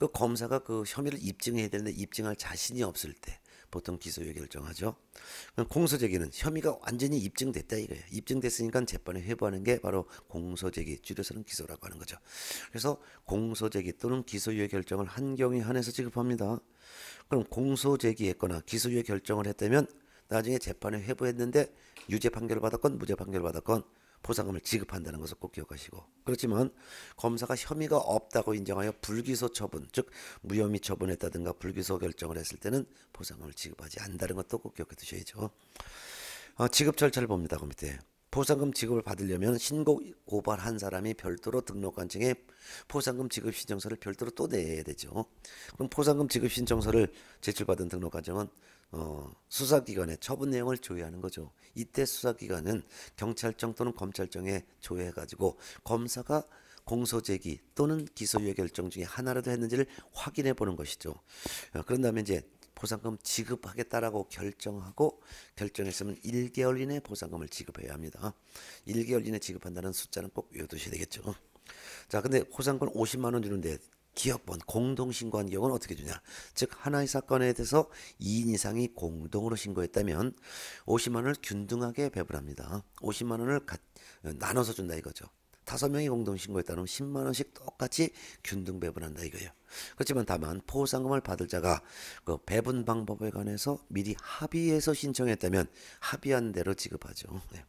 그 검사가 그 혐의를 입증해야 되는데 입증할 자신이 없을 때 보통 기소유예 결정하죠. 공소제기는 혐의가 완전히 입증됐다 이거예요. 입증됐으니까 재판에 회부하는 게 바로 공소제기, 줄여서는 기소라고 하는 거죠. 그래서 공소제기 또는 기소유예 결정을 한 경우에 한해서 지급합니다. 그럼 공소제기했거나 기소유예 결정을 했다면 나중에 재판에 회부했는데 유죄 판결을 받았건 무죄 판결을 받았건 보상금을 지급한다는 것을 꼭 기억하시고 그렇지만 검사가 혐의가 없다고 인정하여 불기소 처분 즉 무혐의 처분했다든가 불기소 결정을 했을 때는 보상금을 지급하지 않는다는 것도 꼭 기억해 두셔야죠. 어, 지급 절차를 봅니다. 그 밑에 보상금 지급을 받으려면 신고 고발한 사람이 별도로 등록한 증에 보상금 지급 신청서를 별도로 또 내야 되죠. 그럼 보상금 지급 신청서를 제출받은 등록한 증은 어, 수사기관의 처분 내용을 조회하는 거죠. 이때 수사기관은 경찰청 또는 검찰청에 조회해가지고 검사가 공소 제기 또는 기소유예 결정 중에 하나라도 했는지를 확인해 보는 것이죠. 어, 그런 다음에 이제 보상금 지급하겠다라고 결정하고 결정했으면 1개월 이내 보상금을 지급해야 합니다. 1개월 이내 지급한다는 숫자는 꼭 외워두셔야 되겠죠. 자, 근데 보상금 50만 원 주는데 기업본 공동신고한 어떻게 주냐? 즉 하나의 사건에 대해서 2인 이상이 공동으로 신고했다면 50만 원을 균등하게 배분합니다. 50만 원을 가, 나눠서 준다 이거죠. 다섯 명이 공동 신고했다면 10만 원씩 똑같이 균등 배분한다 이거예요. 그렇지만 다만 포상금을 받을 자가 그 배분 방법에 관해서 미리 합의해서 신청했다면 합의한 대로 지급하죠. 네.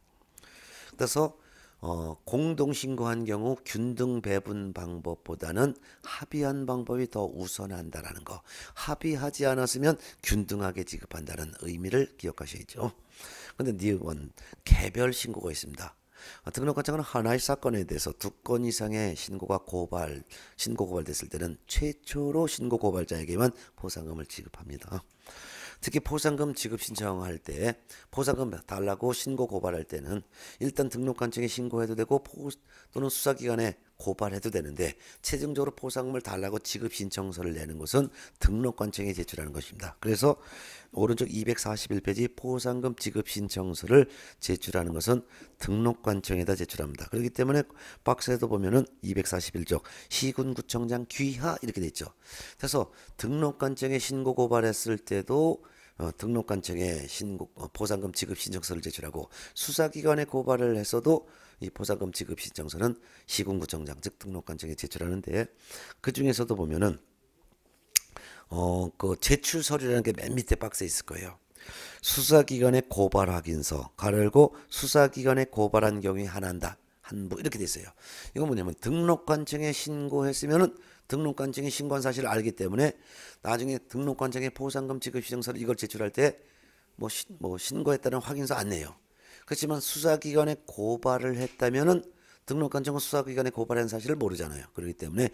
따서 어, 공동 신고한 경우 균등 배분 방법보다는 합의한 방법이 더 우선한다라는 거. 합의하지 않았으면 균등하게 지급한다는 의미를 기억하셔야죠. 근데 니은 개별 신고가 있습니다. 등록관청은 아, 하나의 사건에 대해서 두 건 이상의 신고가 고발, 신고 고발됐을 때는 최초로 신고 고발자에게만 보상금을 지급합니다. 특히 포상금 지급 신청할 때 포상금 달라고 신고 고발할 때는 일단 등록관청에 신고해도 되고 포, 또는 수사기관에 고발해도 되는데 최종적으로 포상금을 달라고 지급 신청서를 내는 것은 등록관청에 제출하는 것입니다. 그래서 오른쪽 241페이지 포상금 지급 신청서를 제출하는 것은 등록관청에다 제출합니다. 그렇기 때문에 박스에도 보면은 241쪽 시군구청장 귀하 이렇게 돼 있죠. 그래서 등록관청에 신고 고발했을 때도 어, 등록관 청에 신고 어, 보상금 지급 신청서를 제출하고 수사기관에 고발을 했어도 이 보상금 지급 신청서는 시군구청장 즉 등록관 청에 제출하는데 어, 그 중에서도 보면은 어 그 제출 서류라는 게 맨 밑에 박스에 있을 거예요. 수사기관의 고발 확인서 가열고 수사기관에 고발한 경우에 한한다 한부 이렇게 돼 있어요. 이거 뭐냐면 등록관청에 신고했으면은 등록관청이 신고한 사실을 알기 때문에 나중에 등록관청에 보상금 지급 시정서를 이걸 제출할 때뭐뭐 뭐 신고했다는 확인서 안 내요. 그렇지만 수사기관에 고발을 했다면은 등록관청은 수사기관에 고발한 사실을 모르잖아요. 그렇기 때문에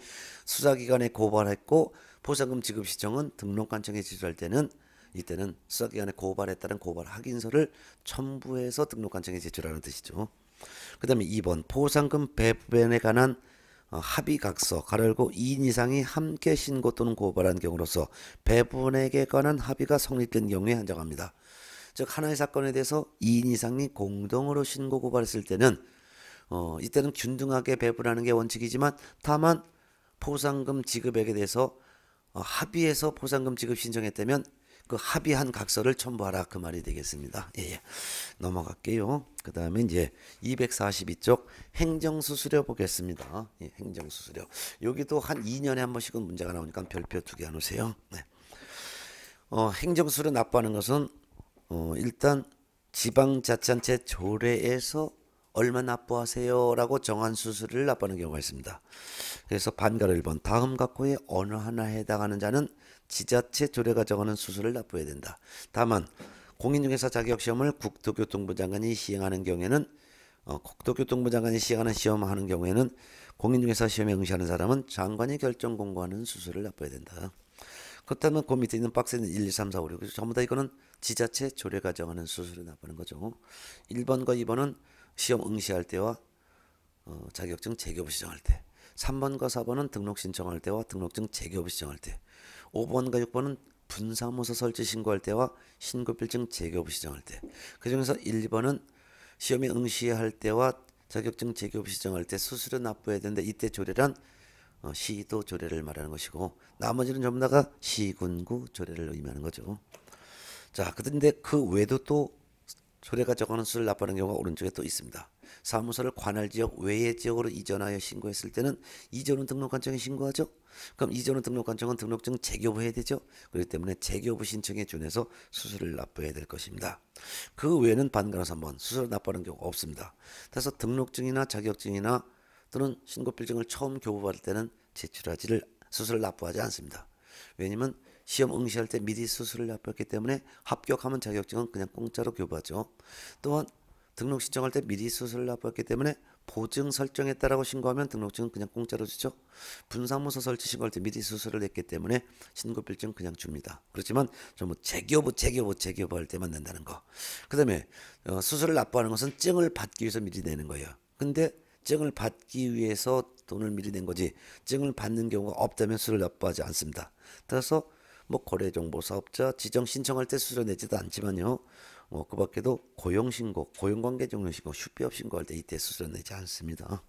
수사기관에 고발했고 보상금 지급 시정은 등록관청에 제출할 때는 이때는 수사기관에 고발했다는 고발 확인서를 첨부해서 등록관청에 제출하는 뜻이죠. 그 다음에 2번 보상금 배분에 관한 어, 합의각서 가열고 2인 이상이 함께 신고 또는 고발한 경우로서 배분액에 관한 합의가 성립된 경우에 한정합니다. 즉 하나의 사건에 대해서 2인 이상이 공동으로 신고 고발했을 때는 어, 이때는 균등하게 배분하는 게 원칙이지만 다만 포상금 지급액에 대해서 어, 합의해서 포상금 지급 신청했다면 그 합의한 각서를 첨부하라 그 말이 되겠습니다. 예, 예. 넘어갈게요. 그 다음에 이제 242쪽 행정수수료 보겠습니다. 예, 행정수수료. 여기도 한 2년에 한 번씩은 문제가 나오니까 별표 두 개 안 오세요. 네. 어, 행정수수료 납부하는 것은 어, 일단 지방자치단체 조례에서 얼마 납부하세요? 라고 정한 수수료를 납부하는 경우가 있습니다. 그래서 반가로 1번 다음 각호에 어느 하나에 해당하는 자는 지자체 조례가 정하는 수수를 납부해야 된다. 다만 공인중개사 자격시험을 국토교통부 장관이 시행하는 경우에는 어, 국토교통부 장관이 시행하는 시험하는 경우에는 공인중개사 시험에 응시하는 사람은 장관이 결정 공고하는 수수를 납부해야 된다. 그렇다면 그 밑에 있는 박스는 1, 2, 3, 4, 5, 6 전부 다 이거는 지자체 조례가 정하는 수수를 납부하는 거죠. 1번과 2번은 시험 응시할 때와 어, 자격증 재교부 시정할 때 3번과 4번은 등록 신청할 때와 등록증 재교부 시정할 때 5번과 6번은 분사무소 설치 신고할 때와 신고필증 재교부 시정할 때. 그 중에서 1번은 시험에 응시할 때와 자격증 재교부 시정할 때 수수료 납부해야 되는데 이때 조례란 어, 시도 조례를 말하는 것이고 나머지는 전부 다가 시군구 조례를 의미하는 거죠. 자, 그런데 그 외에도 또 조례가 적어놓은 수를 납부하는 경우가 오른쪽에 또 있습니다. 사무소를 관할 지역 외의 지역으로 이전하여 신고했을 때는 이전은 등록관청에 신고하죠. 그럼 이전은 등록관청은 등록증 재교부해야 되죠. 그렇기 때문에 재교부 신청에 준해서 수수료를 납부해야 될 것입니다. 그 외에는 반가로서 한번 수수료 납부하는 경우 없습니다. 따라서 등록증이나 자격증이나 또는 신고필증을 처음 교부받을 때는 제출하지를 수수료를 납부하지 않습니다. 왜냐면 시험 응시할 때 미리 수수료를 납부했기 때문에 합격하면 자격증은 그냥 공짜로 교부하죠. 또한 등록 신청할 때 미리 수술을 납부했기 때문에 보증 설정했다라고 신고하면 등록증은 그냥 공짜로 주죠. 분사무소 설치 신고할 때 미리 수술을했기 때문에 신고필증 그냥 줍니다. 그렇지만 전부 재교부 재교부 재교부 할 때만 낸다는 거. 그 다음에 어, 수술을 납부하는 것은 증을 받기 위해서 미리 내는 거예요. 근데 증을 받기 위해서 돈을 미리 낸 거지 증을 받는 경우가 없다면 수술을 납부하지 않습니다. 따라서 뭐 거래정보사업자 지정 신청할 때수술을 내지도 않지만요. 뭐그 밖에도 고용신고, 고용관계정신고, 휴폐업신고 할때 이때 수수료 내지 않습니다.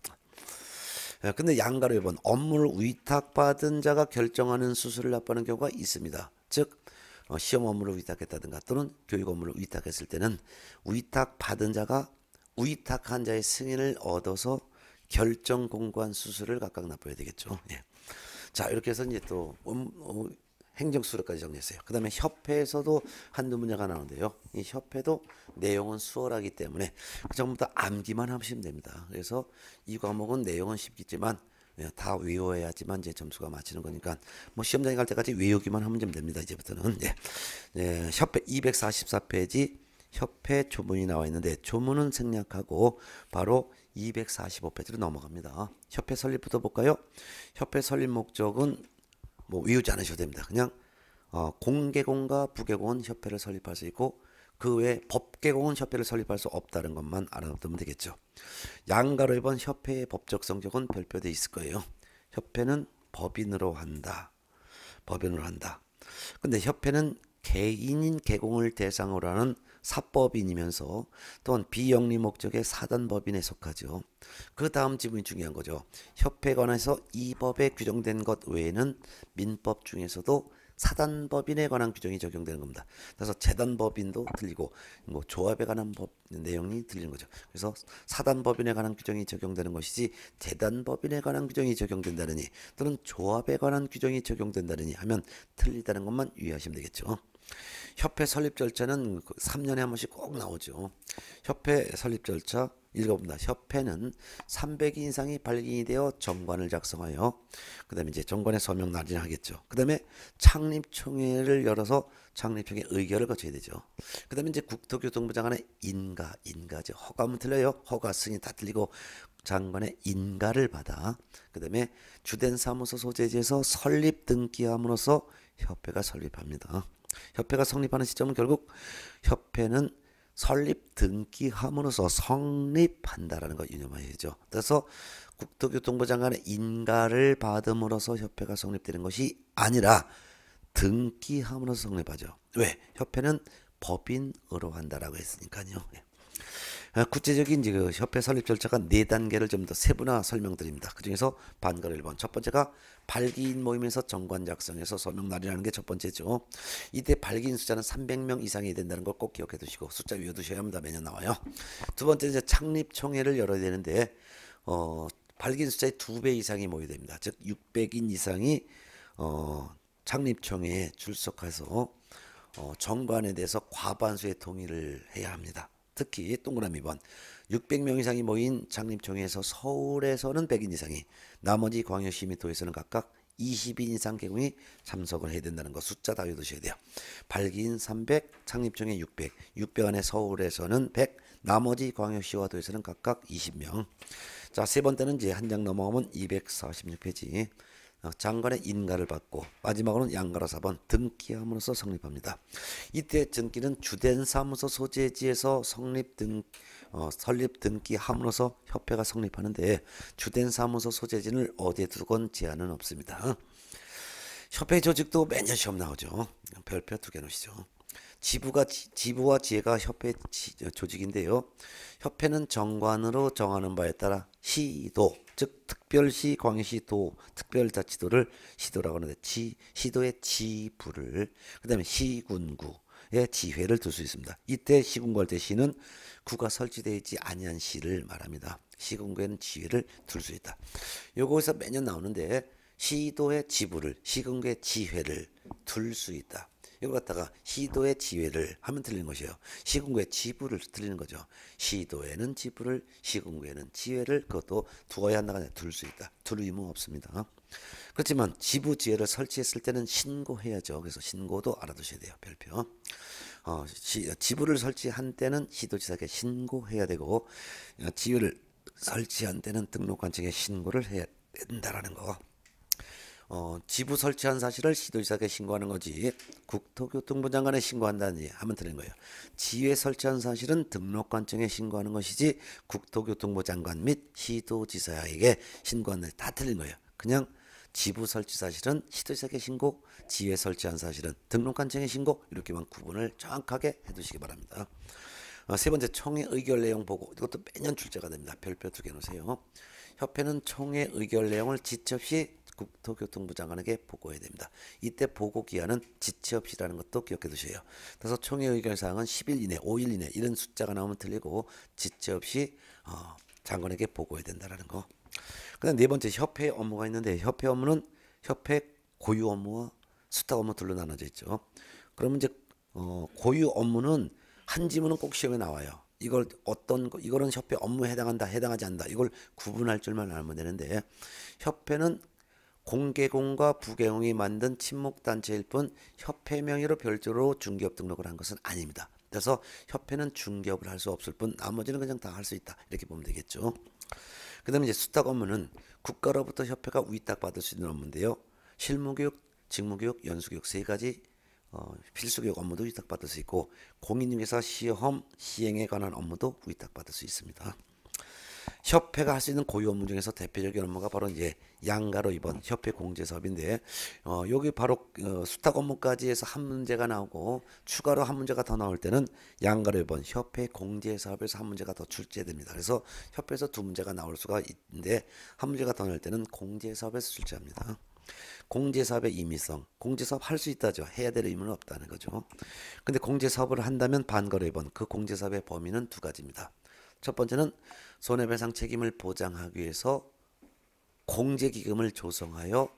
예, 근데 양가로 해본 업무를 위탁받은 자가 결정하는 수수료를 납부하는 경우가 있습니다. 즉 어, 시험 업무를 위탁했다든가 또는 교육 업무를 위탁했을 때는 위탁받은 자가 위탁한 자의 승인을 얻어서 결정 공고한 수수료를 각각 납부해야 되겠죠. 예. 자 이렇게 해서 이제 또 음, 어, 행정수로까지 정리했어요. 그 다음에 협회에서도 한두 문제가 나오는데요. 이 협회도 내용은 수월하기 때문에 그 전부터 암기만 하시면 됩니다. 그래서 이 과목은 내용은 쉽겠지만 예, 다 외워야지만 이제 점수가 맞히는 거니까 뭐 시험장에 갈 때까지 외우기만 하면 좀 됩니다. 이제부터는 예. 예, 협회 244페이지 협회 조문이 나와 있는데 조문은 생략하고 바로 245페이지로 넘어갑니다. 협회 설립부터 볼까요? 협회 설립 목적은 뭐 외우지 않으셔도 됩니다. 그냥 어, 공개공과 부개공은 협회를 설립할 수 있고 그 외에 법개공은 협회를 설립할 수 없다는 것만 알아두면 되겠죠. 양가로 1번 협회의 법적 성적은 별표돼 있을 거예요. 협회는 법인으로 한다. 법인으로 한다. 근데 협회는 개인인 개공을 대상으로 하는 사법인이면서 또한 비영리 목적의 사단법인에 속하죠. 그 다음 지문이 중요한 거죠. 협회 관해서 이 법에 규정된 것 외에는 민법 중에서도 사단법인에 관한 규정이 적용되는 겁니다. 그래서 재단법인도 들리고 뭐 조합에 관한 법 내용이 들리는 거죠. 그래서 사단법인에 관한 규정이 적용되는 것이지 재단법인에 관한 규정이 적용된다느니 또는 조합에 관한 규정이 적용된다느니 하면 틀리다는 것만 유의하시면 되겠죠. 협회 설립 절차는 3년에 그 한 번씩 꼭 나오죠. 협회 설립 절차 읽어봅니다. 협회는 300인 이상이 발기인이 되어 정관을 작성하여 그 다음에 이제 정관의 서명 날인하겠죠. 그 다음에 창립총회를 열어서 창립총회 의결을 거쳐야 되죠. 그 다음에 이제 국토교통부 장관의 인가, 인가제 허가면 틀려요. 허가 승인 다 틀리고 장관의 인가를 받아 그 다음에 주된 사무소 소재지에서 설립 등기함으로써 협회가 설립합니다. 협회가 성립하는 시점은 결국 협회는 설립 등기함으로써 성립한다라는 걸 유념하셔야죠. 그래서 국토교통부 장관의 인가를 받음으로써 협회가 성립되는 것이 아니라 등기함으로써 성립하죠. 왜? 협회는 법인으로 한다라고 했으니까요. 예. 아, 구체적인 지금 그 협회 설립 절차가 네 단계를 좀 더 세분화 설명드립니다. 그중에서 반가로 1번. 첫 번째가 발기인 모임에서 정관 작성해서 서명날이라는 게 첫 번째죠. 이때 발기인 숫자는 300명 이상이 된다는 걸 꼭 기억해 두시고 숫자 외워 두셔야 합니다. 매년 나와요. 두 번째는 이제 창립총회를 열어야 되는데 어, 발기인 숫자의 두 배 이상이 모여야 됩니다. 즉 600인 이상이 어, 창립총회에 출석해서 어, 정관에 대해서 과반수의 동의를 해야 합니다. 특히 동그라미 번 600명 이상이 모인 창립총회에서 서울에서는 100인 이상이 나머지 광역시민토에서는 각각 20인 이상 개공이 참석을 해야 된다는 것 숫자 다 외우셔야 돼요. 발기인 300, 창립총회 600, 600 안에 서울에서는 100, 나머지 광역시와 도에서는 각각 20명. 자, 세 번째는 이제 한 장 넘어가면 246페이지. 어, 장관의 인가를 받고 마지막으로는 양가로 사번 등기함으로써 성립합니다. 이때 등기는 주된 사무소 소재지에서 성립 등 어, 설립 등기함으로써 협회가 성립하는데 주된 사무소 소재지를 어디에 두건 제한은 없습니다. 협회 조직도 매년 시험 나오죠. 별표 두 개 놓으시죠. 지부가 지부와 지혜가 협회 지, 어, 조직인데요. 협회는 정관으로 정하는 바에 따라 시도 즉 특별시 광시도 특별자치도를 시도라고 하는데 지, 시도의 지부를 그 다음에 시군구의 지회를 둘 수 있습니다. 이때 시군구 할때 시는 구가 설치되어 있지 아니한 시를 말합니다. 시군구에는 지회를 둘 수 있다. 요거에서 매년 나오는데 시도의 지부를 시군구의 지회를 둘 수 있다. 이걸 갖다가 시도의 지혜를 하면 틀린 것이에요. 시군구의 지부를 틀리는 거죠. 시도에는 지부를, 시군구에는 지혜를 그것도 두어야 한다가 둘수 있다. 둘 의무 없습니다. 어? 그렇지만 지부 지혜를 설치했을 때는 신고해야죠. 그래서 신고도 알아두셔야 돼요. 별표. 어, 시, 지부를 설치한 때는 시도지사에게 신고해야 되고 어, 지혜를 설치한 때는 등록관측에 신고를 해야 된다라는 거. 어, 지부 설치한 사실을 시도지사에 신고하는 거지 국토교통부 장관에 신고한다든지 하면 되는 거예요. 지회 설치한 사실은 등록관청에 신고하는 것이지 국토교통부 장관 및 시도지사에게 신고하는 다 틀린 거예요. 그냥 지부 설치 사실은 시도지사에 신고, 지회 설치한 사실은 등록관청에 신고 이렇게만 구분을 정확하게 해두시기 바랍니다. 어, 세 번째 총회 의결 내용 보고 이것도 매년 출제가 됩니다. 별표 두 개 놓으세요. 협회는 총회 의결 내용을 지체 없이 국토교통부 장관에게 보고해야 됩니다. 이때 보고 기한은 지체 없이라는 것도 기억해 두세요. 따라서 총회 의결 사항은 10일 이내, 5일 이내 이런 숫자가 나오면 틀리고 지체 없이 어, 장관에게 보고해야 된다라는 거. 그다음 네 번째 협회 업무가 있는데 협회 업무는 협회 고유 업무와 수탁 업무 둘로 나눠져 있죠. 그러면 이제 어, 고유 업무는 한 지문은 꼭 시험에 나와요. 이걸 어떤 이거는 협회 업무에 해당한다 해당하지 않는다 이걸 구분할 줄만 알면 되는데 협회는 공개공과 부계공이 만든 친목단체일 뿐 협회 명의로 별도로 중개업 등록을 한 것은 아닙니다. 그래서 협회는 중개업을 할 수 없을 뿐 나머지는 그냥 다 할 수 있다 이렇게 보면 되겠죠. 그 다음에 이제 수탁 업무는 국가로부터 협회가 위탁받을 수 있는 업무인데요. 실무교육, 직무교육, 연수교육 세 가지 어, 필수교육 업무도 위탁받을 수 있고 공인중개사 시험 시행에 관한 업무도 위탁받을 수 있습니다. 협회가 할 수 있는 고유 업무 중에서 대표적인 업무가 바로 이제 양가로 입원 협회 공제 사업인데 어, 여기 바로 어, 수탁 업무까지 해서 한 문제가 나오고 추가로 한 문제가 더 나올 때는 양가로 입원 협회 공제 사업에서 한 문제가 더 출제됩니다. 그래서 협회에서 두 문제가 나올 수가 있는데 한 문제가 더 나올 때는 공제 사업에서 출제합니다. 공제사업의 임의성. 공제사업 할 수 있다죠. 해야 될 의무는 없다는 거죠. 근데 공제사업을 한다면 반거래 입원. 그 공제사업의 범위는 두 가지입니다. 첫 번째는 손해배상 책임을 보장하기 위해서 공제기금을 조성하여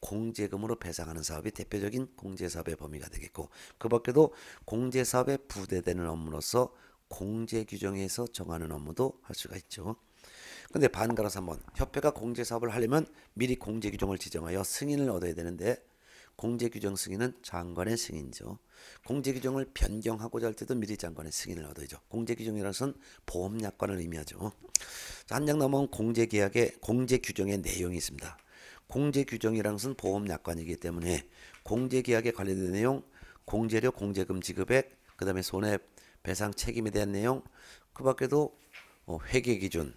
공제금으로 배상하는 사업이 대표적인 공제사업의 범위가 되겠고 그 밖에도 공제사업에 부대되는 업무로서 공제규정에서 정하는 업무도 할 수가 있죠. 근데 반가로서 한번 협회가 공제사업을 하려면 미리 공제규정을 지정하여 승인을 얻어야 되는데 공제규정 승인은 장관의 승인이죠. 공제규정을 변경하고자 할 때도 미리 장관의 승인을 얻어야죠. 공제규정이라는 보험약관을 의미하죠. 한 장 넘어온 공제계약의 공제규정의 내용이 있습니다. 공제규정이라는 보험약관이기 때문에 공제계약에 관련된 내용, 공제료, 공제금 지급액, 그 다음에 손해배상 책임에 대한 내용, 그 밖에도 어, 회계기준,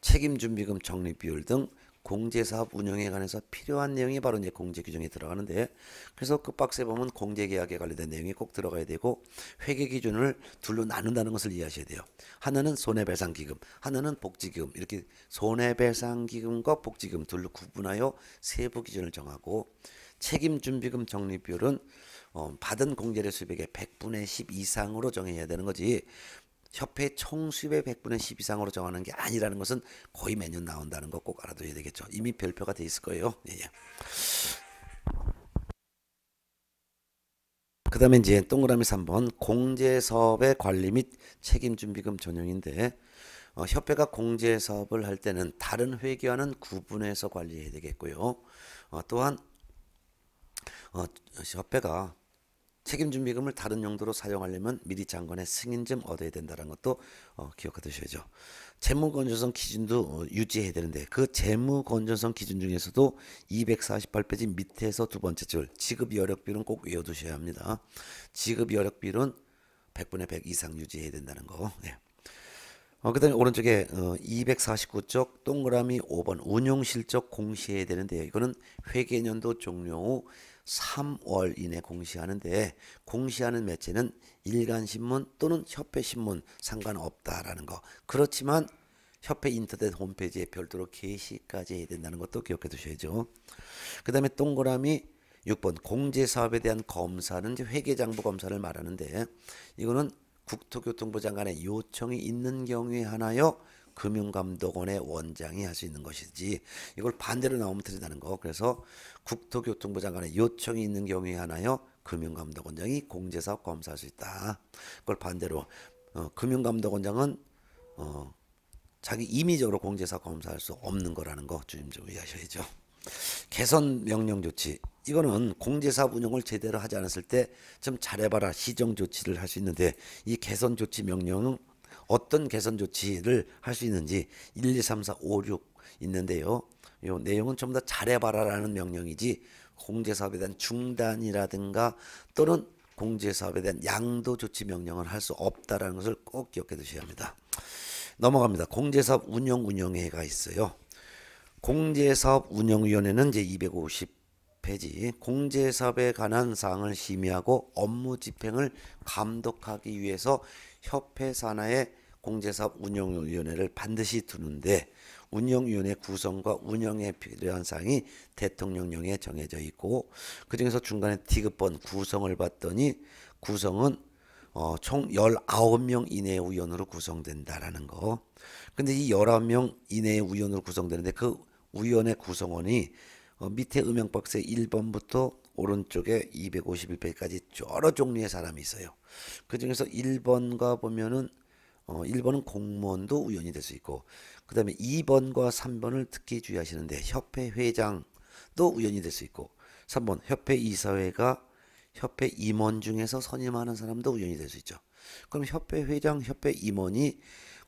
책임준비금 적립비율 등 공제사업 운영에 관해서 필요한 내용이 바로 이제 공제 규정에 들어가는데 그래서 그 박스에 보면 공제 계약에 관련된 내용이 꼭 들어가야 되고 회계 기준을 둘로 나눈다는 것을 이해하셔야 돼요. 하나는 손해배상 기금, 하나는 복지 금 이렇게 손해배상 기금과 복지 금 둘로 구분하여 세부 기준을 정하고 책임 준비금 적립 비율은 어, 받은 공제료 수입액의 100분의 10 이상으로 정해야 되는 거지 협회 총수입의 100분의 10 이상으로 정하는 게 아니라는 것은 거의 매년 나온다는 거꼭 알아둬야 되겠죠. 이미 별표가 돼 있을 거예요. 예. 예. 그 다음에 이제 동그라미 3번 공제사업의 관리 및 책임준비금 전용인데 어, 협회가 공제사업을 할 때는 다른 회계와는 구분해서 관리해야 되겠고요. 어, 또한 어, 협회가 책임준비금을 다른 용도로 사용하려면 미리 장관의 승인 좀 얻어야 된다는 것도 어, 기억해두셔야죠. 재무건전성 기준도 어, 유지해야 되는데 그 재무건전성 기준 중에서도 248페이지 밑에서 두 번째 줄 지급 여력비는 꼭 외워두셔야 합니다. 지급 여력비는 100분의 100 이상 유지해야 된다는 거. 네. 어, 그 다음에 오른쪽에 어, 249쪽 동그라미 5번 운용실적 공시해야 되는데 이거는 회계년도 종료 후 3월 이내 공시하는데 공시하는 매체는 일간신문 또는 협회신문 상관없다라는 거. 그렇지만 협회 인터넷 홈페이지에 별도로 게시까지 해야 된다는 것도 기억해 두셔야죠. 그 다음에 동그라미 6번 공제사업에 대한 검사는 이제 회계장부 검사를 말하는데 이거는 국토교통부 장관의 요청이 있는 경우에 하나요 금융감독원의 원장이 할 수 있는 것이지 이걸 반대로 나오면 틀리다는 거. 그래서 국토교통부 장관의 요청이 있는 경우에 하나요. 금융감독원장이 공제사업 검사할 수 있다. 그걸 반대로 어, 금융감독원장은 어, 자기 임의적으로 공제사업 검사할 수 없는 거라는 거 주임 좀 이해하셔야죠. 개선 명령 조치 이거는 공제사업 운영을 제대로 하지 않았을 때 좀 잘해봐라 시정 조치를 할 수 있는데 이 개선 조치 명령은 어떤 개선 조치를 할 수 있는지 1, 2, 3, 4, 5, 6 있는데요. 요 내용은 전부 다 잘해봐라라는 명령이지 공제사업에 대한 중단이라든가 또는 공제사업에 대한 양도 조치 명령을 할 수 없다라는 것을 꼭 기억해 두셔야 합니다. 넘어갑니다. 공제사업 운영 운영회가 있어요. 공제사업 운영위원회는 이제 250페이지 공제사업에 관한 사항을 심의하고 업무 집행을 감독하기 위해서 협회 산하의 공제사업 운영위원회를 반드시 두는데 운영위원회 구성과 운영에 필요한 사항이 대통령령에 정해져 있고 그중에서 중간에 디귿번 구성을 봤더니 구성은 어, 총 19명 이내의 위원으로 구성된다라는 거. 근데 이 19명 이내의 위원으로 구성되는데 그 위원회 구성원이 어, 밑에 음영 박스에 1번부터 오른쪽에 251페이지까지 여러 종류의 사람이 있어요. 그 중에서 1번과 보면은 어, 1번은 공무원도 우연이 될 수 있고 그 다음에 2번과 3번을 특히 주의하시는데 협회 회장도 우연이 될 수 있고 3번 협회 이사회가 협회 임원 중에서 선임하는 사람도 우연이 될 수 있죠. 그럼 협회 회장, 협회 임원이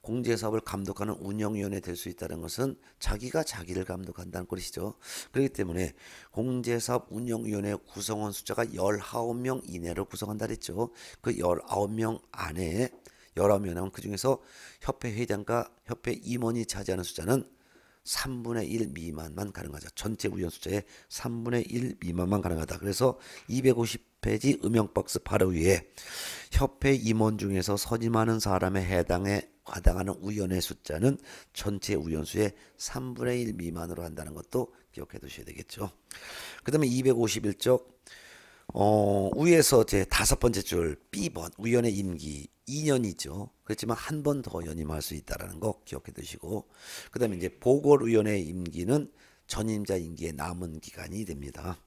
공제사업을 감독하는 운영위원회 될 수 있다는 것은 자기가 자기를 감독한다는 것이죠. 그렇기 때문에 공제사업 운영위원회 구성원 숫자가 19명 이내로 구성한다 그랬죠. 그 19명 안에 여러 명이라면 그중에서 협회 회장과 협회 임원이 차지하는 숫자는 3분의 1 미만만 가능하다. 전체 우연 숫자의 3분의 1 미만만 가능하다. 그래서 250페이지 음영박스 바로 위에 협회 임원 중에서 선임하는 사람에 해당해 과당하는 우연의 숫자는 전체 우연수의 3분의 1 미만으로 한다는 것도 기억해 두셔야 되겠죠. 그 다음에 251쪽 어, 위에서 제 다섯 번째 줄 B번 위원의 임기 2년이죠. 그렇지만 한 번 더 연임할 수 있다라는 거 기억해 두시고 그다음에 이제 보궐의원의 임기는 전임자 임기에 남은 기간이 됩니다.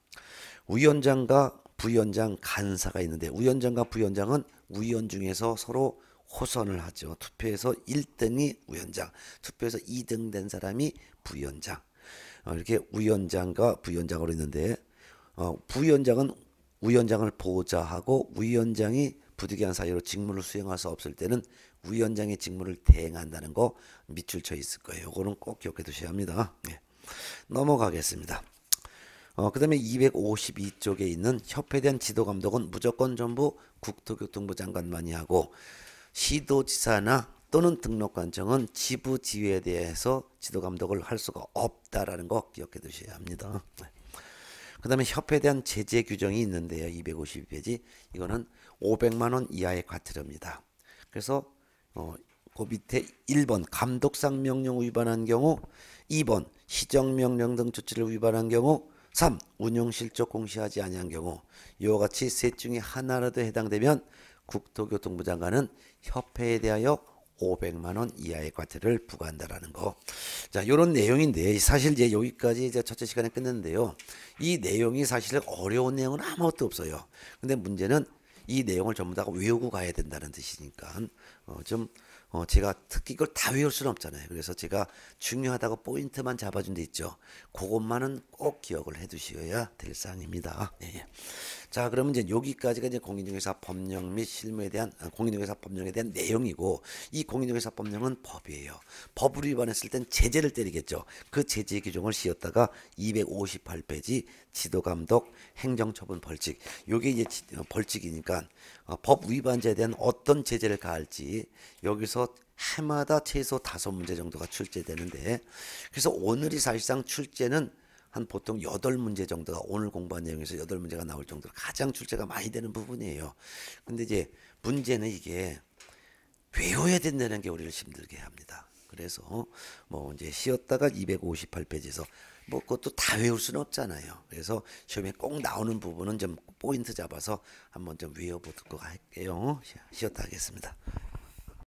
위원장과 부위원장 간사가 있는데 위원장과 부위원장은 위원 중에서 서로 호선을 하죠. 투표에서 1등이 위원장, 투표에서 2등 된 사람이 부위원장. 어, 이렇게 위원장과 부위원장으로 있는데 어, 부위원장은 위원장을 보좌 하고 위원장이 부득이한 사유로 직무를 수행할 수 없을 때는 위원장의 직무를 대행한다는 거 밑줄 쳐 있을 거예요. 요거는 꼭 기억해 두셔야 합니다. 네. 넘어가겠습니다. 어, 그 다음에 252쪽에 있는 협회에 대한 지도감독은 무조건 전부 국토교통부 장관만이 하고 시도지사나 또는 등록관청은 지부지휘에 대해서 지도감독을 할 수가 없다라는 거 기억해 두셔야 합니다. 네. 그 다음에 협회에 대한 제재 규정이 있는데요. 252페이지. 이거는 500만 원 이하의 과태료입니다. 그래서 어, 그 밑에 1번 감독상 명령 위반한 경우 2번 시정명령 등 조치를 위반한 경우 3. 운용실적 공시하지 아니한 경우 이와 같이 셋 중에 하나라도 해당되면 국토교통부 장관은 협회에 대하여 500만 원 이하의 과태를 료 부과한다라는 거. 자, 요런 내용인데 사실 이제 여기까지 이제 첫째 시간에 끝냈는데요. 이 내용이 사실 어려운 내용은 아무것도 없어요. 근데 문제는 이 내용을 전부 다 외우고 가야 된다는 뜻이니까 어, 좀 어, 제가 특히 이걸 다 외울 수는 없잖아요. 그래서 제가 중요하다고 포인트만 잡아준 데 있죠. 그것만은 꼭 기억을 해두셔야 될 사항입니다. 네. 자, 그러면 이제 여기까지가 이제 공인중개사 법령 및 실무에 대한 아, 공인중개사 법령에 대한 내용이고 이 공인중개사 법령은 법이에요. 법을 위반했을 땐 제재를 때리겠죠. 그 제재 규정을 씌웠다가 258페이지 지도감독 행정처분 벌칙. 요게 이제 어, 벌칙이니까 어, 법 위반자에 대한 어떤 제재를 가할지 여기서 해마다 최소 다섯 문제 정도가 출제되는데 그래서 오늘이 사실상 출제는 한 보통 여덟 문제 정도가 오늘 공부한 내용에서 여덟 문제가 나올 정도로 가장 출제가 많이 되는 부분이에요. 근데 이제 문제는 이게 외워야 된다는 게 우리를 힘들게 합니다. 그래서 뭐 이제 쉬었다가 258페이지에서 뭐 그것도 다 외울 수는 없잖아요. 그래서 시험에 꼭 나오는 부분은 좀 포인트 잡아서 한번 좀 외워보도록 할게요. 쉬었다 하겠습니다.